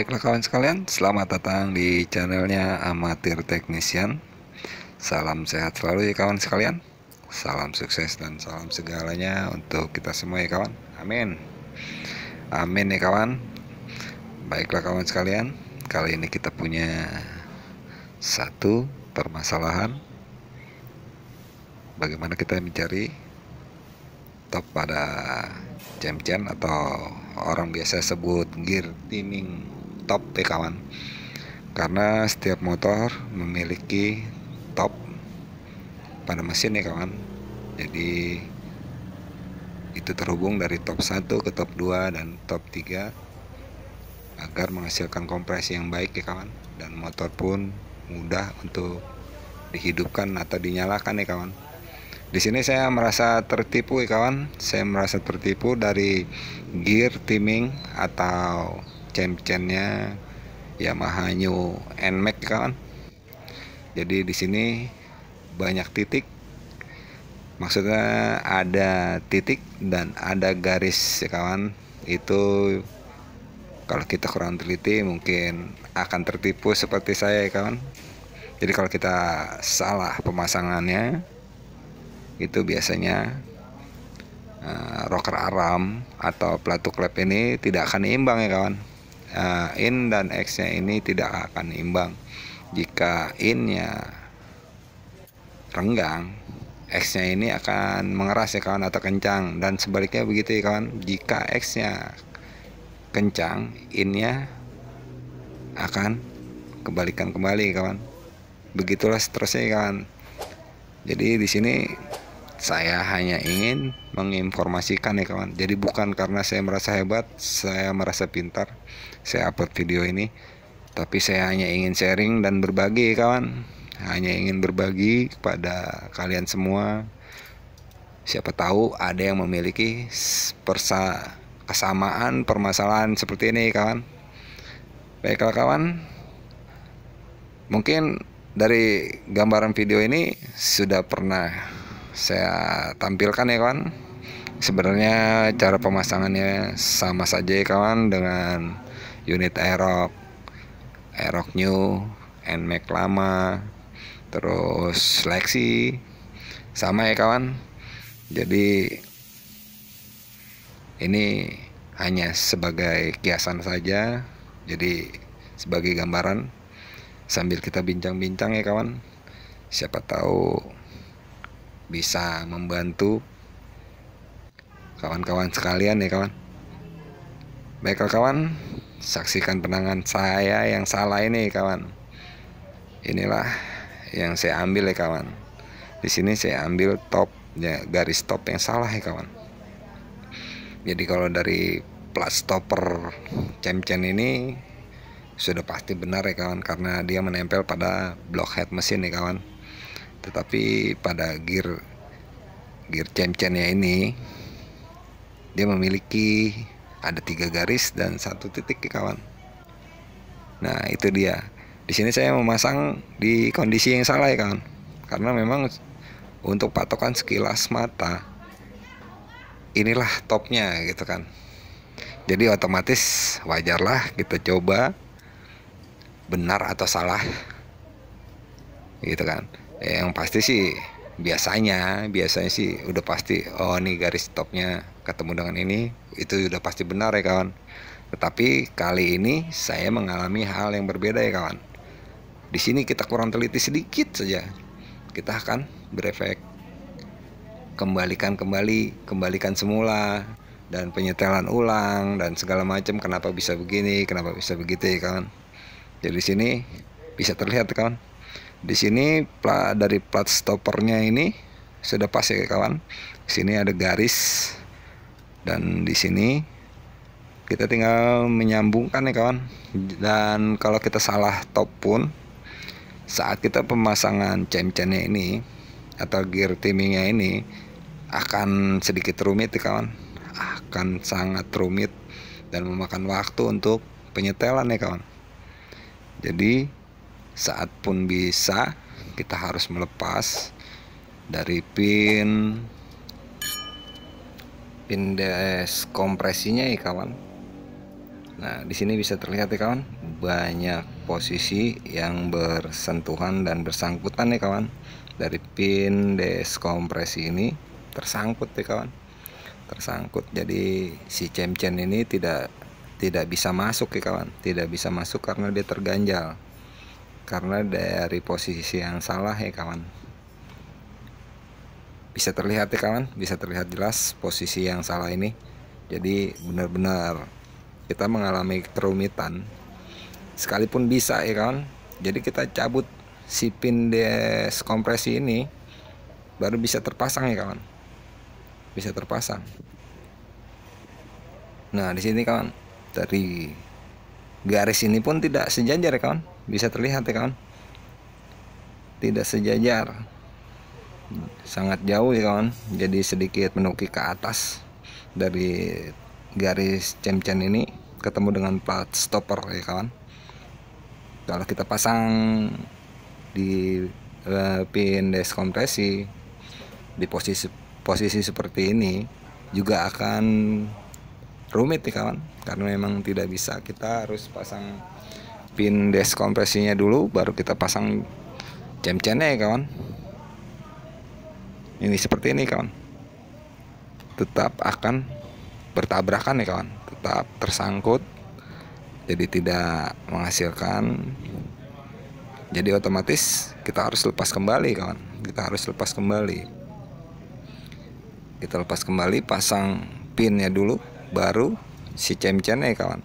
Baiklah kawan sekalian, selamat datang di channelnya Amatir Technician Salam sehat selalu ya kawan sekalian Salam sukses dan salam segalanya untuk kita semua ya kawan Amin Amin ya kawan Baiklah kawan sekalian, kali ini kita punya satu permasalahan Bagaimana kita mencari top pada jam-jam atau orang biasa sebut gear timing top ya kawan karena setiap motor memiliki top pada mesin ya kawan jadi itu terhubung dari top 1 ke top 2 dan top 3 agar menghasilkan kompresi yang baik ya kawan dan motor pun mudah untuk dihidupkan atau dinyalakan ya kawan di sini saya merasa tertipu ya kawan saya merasa tertipu dari gear timing atau championnya Yamaha New NMAX kan jadi di sini banyak titik maksudnya ada titik dan ada garis ya kawan itu kalau kita kurang teliti mungkin akan tertipu seperti saya ya kawan jadi kalau kita salah pemasangannya itu biasanya uh, rocker aram atau pelatuk klep ini tidak akan imbang ya kawan uh, in dan x-nya ini tidak akan imbang. Jika in-nya renggang, X-nya ini akan mengeras ya kawan atau kencang dan sebaliknya begitu ya kawan. Jika X-nya kencang, in-nya akan kebalikan kembali ya kawan. Begitulah seterusnya ya kawan. Jadi di sini saya hanya ingin menginformasikan ya kawan jadi bukan karena saya merasa hebat saya merasa pintar saya upload video ini tapi saya hanya ingin sharing dan berbagi ya kawan hanya ingin berbagi kepada kalian semua siapa tahu ada yang memiliki persa kesamaan permasalahan seperti ini kawan baiklah kawan mungkin dari gambaran video ini sudah pernah saya tampilkan ya kawan sebenarnya cara pemasangannya sama saja ya kawan dengan unit aerok aerok new nmax lama terus seleksi sama ya kawan jadi ini hanya sebagai kiasan saja jadi sebagai gambaran sambil kita bincang-bincang ya kawan siapa tahu bisa membantu kawan-kawan sekalian ya kawan baiklah kawan saksikan penangan saya yang salah ini kawan inilah yang saya ambil ya kawan di sini saya ambil top ya, garis top yang salah ya kawan jadi kalau dari plus stopper cemcen ini sudah pasti benar ya kawan karena dia menempel pada blockhead mesin ya kawan tetapi pada gear gear championnya ini dia memiliki ada tiga garis dan satu titik ya kawan nah itu dia di sini saya memasang di kondisi yang salah ya kawan karena memang untuk patokan sekilas mata inilah topnya gitu kan jadi otomatis wajarlah kita coba benar atau salah gitu kan yang pasti sih biasanya biasanya sih udah pasti oh nih garis stopnya ketemu dengan ini itu udah pasti benar ya kawan tetapi kali ini saya mengalami hal yang berbeda ya kawan di sini kita kurang teliti sedikit saja kita akan berefek kembalikan kembali kembalikan semula dan penyetelan ulang dan segala macam kenapa bisa begini kenapa bisa begitu ya kawan jadi di sini bisa terlihat kawan di sini dari plat stoppernya ini sudah pas ya kawan. Di sini ada garis dan di sini kita tinggal menyambungkan ya kawan. Dan kalau kita salah top pun saat kita pemasangan cem-cemnya ini atau gear timingnya ini akan sedikit rumit ya kawan akan sangat rumit dan memakan waktu untuk penyetelan ya kawan jadi saat pun bisa kita harus melepas dari pin pin kompresinya ya kawan nah di sini bisa terlihat ya kawan banyak posisi yang bersentuhan dan bersangkutan ya kawan dari pin kompresi ini tersangkut ya kawan tersangkut jadi si cemcen ini tidak tidak bisa masuk ya kawan tidak bisa masuk karena dia terganjal karena dari posisi yang salah ya kawan bisa terlihat ya kawan bisa terlihat jelas posisi yang salah ini jadi benar-benar kita mengalami kerumitan sekalipun bisa ya kawan jadi kita cabut si pin des kompresi ini baru bisa terpasang ya kawan bisa terpasang nah di sini kawan dari garis ini pun tidak sejajar ya kawan bisa terlihat ya kawan tidak sejajar sangat jauh ya kawan jadi sedikit menukik ke atas dari garis cemcen ini ketemu dengan plat stopper ya kawan kalau kita pasang di uh, pin deskompresi di posisi posisi seperti ini juga akan rumit ya kawan karena memang tidak bisa kita harus pasang pin deskompresinya dulu baru kita pasang jam-jamnya ya kawan ini seperti ini kawan tetap akan bertabrakan ya kawan tetap tersangkut jadi tidak menghasilkan jadi otomatis kita harus lepas kembali kawan kita harus lepas kembali kita lepas kembali pasang pinnya dulu baru si ya kawan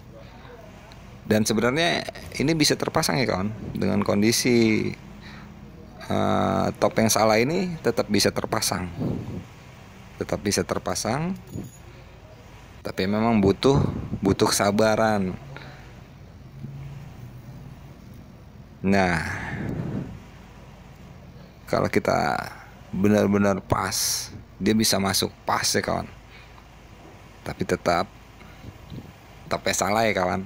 dan sebenarnya ini bisa terpasang ya kawan dengan kondisi uh, top yang salah ini tetap bisa terpasang, tetap bisa terpasang. Tapi memang butuh butuh kesabaran. Nah, kalau kita benar-benar pas, dia bisa masuk pas ya kawan. Tapi tetap tapi salah ya kawan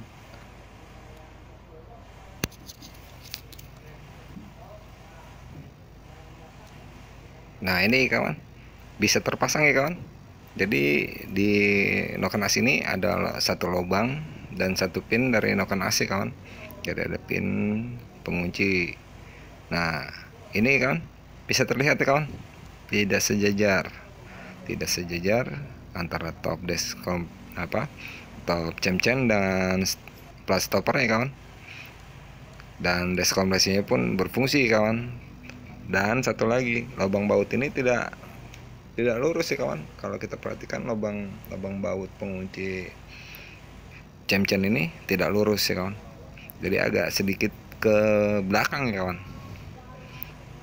Nah ini kawan bisa terpasang ya kawan. Jadi di noken as ini ada satu lubang dan satu pin dari noken AC kawan. Jadi ada pin pengunci. Nah ini kawan bisa terlihat ya kawan tidak sejajar tidak sejajar antara top desk apa top cem dan plus stopper ya kawan dan desk pun berfungsi kawan dan satu lagi lubang baut ini tidak tidak lurus sih kawan kalau kita perhatikan lubang lubang baut pengunci cemcen ini tidak lurus ya kawan jadi agak sedikit ke belakang ya kawan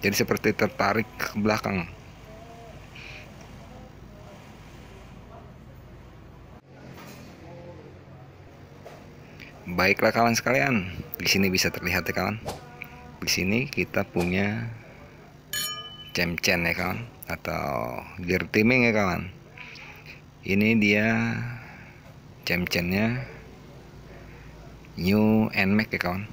jadi seperti tertarik ke belakang baiklah kawan sekalian di sini bisa terlihat ya kawan di sini kita punya cemcen ya kawan atau gear timing ya kawan ini dia cemcennya new nmax ya kawan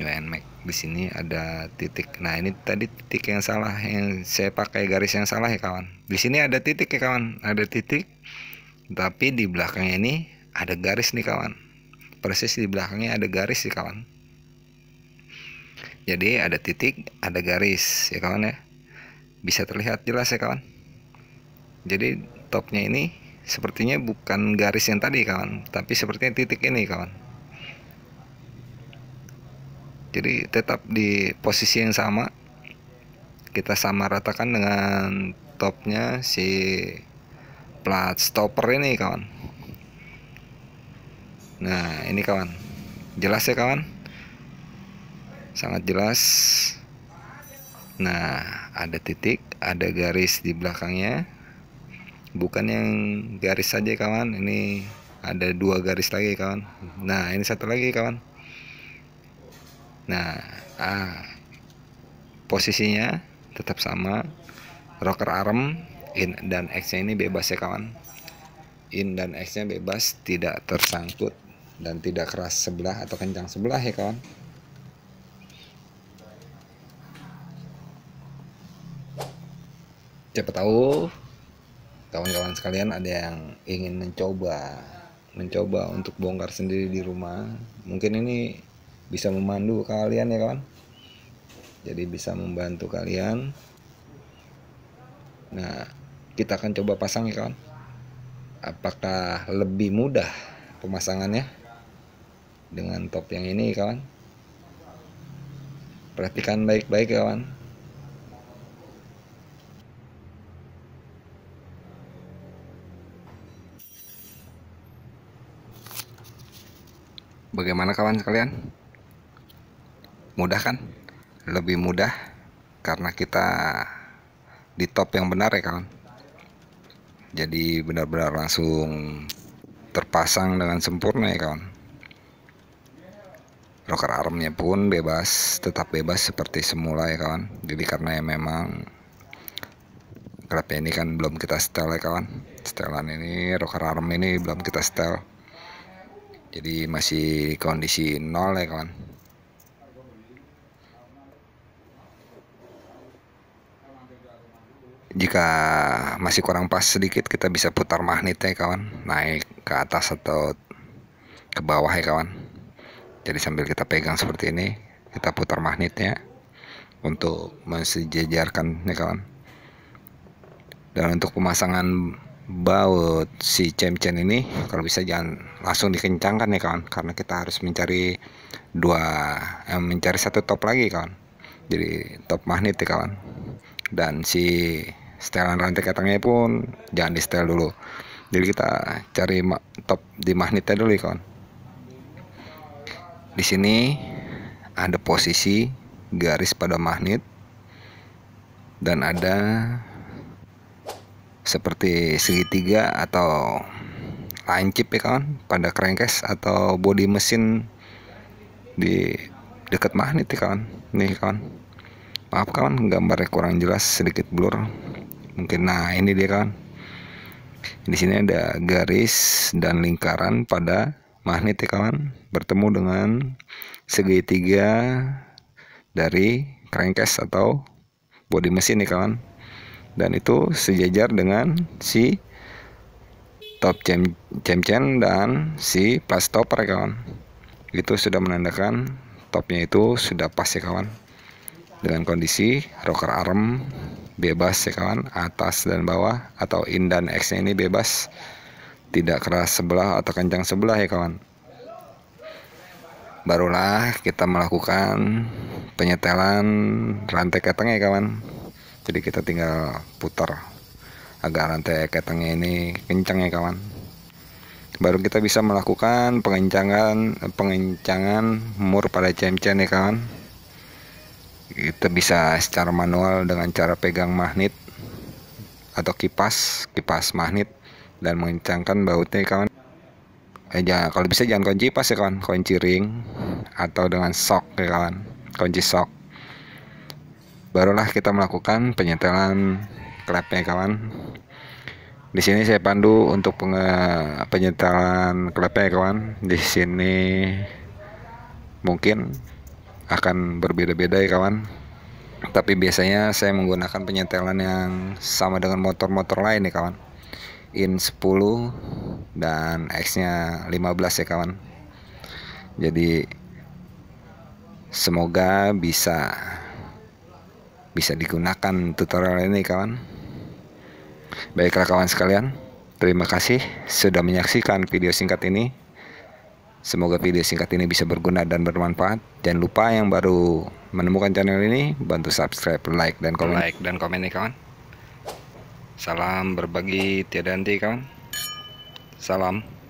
new nmax di sini ada titik nah ini tadi titik yang salah yang saya pakai garis yang salah ya kawan di sini ada titik ya kawan ada titik tapi di belakangnya ini ada garis nih kawan persis di belakangnya ada garis sih ya kawan jadi ada titik ada garis ya kawan ya bisa terlihat jelas ya kawan jadi topnya ini sepertinya bukan garis yang tadi kawan tapi sepertinya titik ini kawan jadi tetap di posisi yang sama kita sama ratakan dengan topnya si plat stopper ini kawan nah ini kawan jelas ya kawan sangat jelas Nah, ada titik, ada garis di belakangnya. Bukan yang garis saja kawan, ini ada dua garis lagi kawan. Nah, ini satu lagi kawan. Nah, ah, posisinya tetap sama. Rocker arm in dan X-nya ini bebas ya kawan. In dan X-nya bebas, tidak tersangkut dan tidak keras sebelah atau kencang sebelah ya kawan. siapa tahu kawan-kawan sekalian ada yang ingin mencoba mencoba untuk bongkar sendiri di rumah mungkin ini bisa memandu kalian ya kawan jadi bisa membantu kalian nah kita akan coba pasang ya kawan apakah lebih mudah pemasangannya dengan top yang ini kawan perhatikan baik-baik ya, kawan Bagaimana kawan sekalian? Mudah kan? Lebih mudah karena kita di top yang benar ya kawan. Jadi benar-benar langsung terpasang dengan sempurna ya kawan. Rocker armnya pun bebas, tetap bebas seperti semula ya kawan. Jadi karena ya memang grabnya ini kan belum kita setel ya kawan. Setelan ini rocker arm ini belum kita setel jadi masih kondisi nol ya kawan jika masih kurang pas sedikit kita bisa putar magnetnya ya kawan naik ke atas atau ke bawah ya kawan jadi sambil kita pegang seperti ini kita putar magnetnya untuk mensejajarkan ya kawan dan untuk pemasangan baut si cemcen ini kalau bisa jangan langsung dikencangkan ya kawan karena kita harus mencari dua eh, mencari satu top lagi kawan jadi top magnet ya kawan dan si setelan rantai katanya pun jangan di setel dulu jadi kita cari top di magnetnya dulu ya kawan di sini ada posisi garis pada magnet dan ada seperti segitiga atau lancip ya kawan pada crankcase atau body mesin di dekat magnet ya kawan nih kawan maaf kawan gambarnya kurang jelas sedikit blur mungkin nah ini dia kawan di sini ada garis dan lingkaran pada magnet ya kawan bertemu dengan segitiga dari crankcase atau body mesin ya kawan dan itu sejajar dengan si top jam dan si plus top ya, kawan itu sudah menandakan topnya itu sudah pas ya kawan dengan kondisi rocker arm bebas ya kawan atas dan bawah atau in dan X nya ini bebas tidak keras sebelah atau kencang sebelah ya kawan barulah kita melakukan penyetelan rantai keteng ya kawan jadi kita tinggal putar agar rantai ketengnya ini kencang ya kawan baru kita bisa melakukan pengencangan pengencangan mur pada cemcen ya kawan kita bisa secara manual dengan cara pegang magnet atau kipas kipas magnet dan mengencangkan bautnya ya kawan eh, jangan, kalau bisa jangan kunci pas ya kawan kunci ring atau dengan sok ya kawan kunci sok barulah kita melakukan penyetelan klepnya kawan. Di sini saya pandu untuk penyetelan klepnya kawan. Di sini mungkin akan berbeda-beda ya kawan. Tapi biasanya saya menggunakan penyetelan yang sama dengan motor-motor lain ya kawan. In 10 dan X-nya 15 ya kawan. Jadi semoga bisa bisa digunakan tutorial ini kawan baiklah kawan sekalian terima kasih sudah menyaksikan video singkat ini semoga video singkat ini bisa berguna dan bermanfaat jangan lupa yang baru menemukan channel ini bantu subscribe like dan komen like dan komen nih kawan salam berbagi tiada henti kawan salam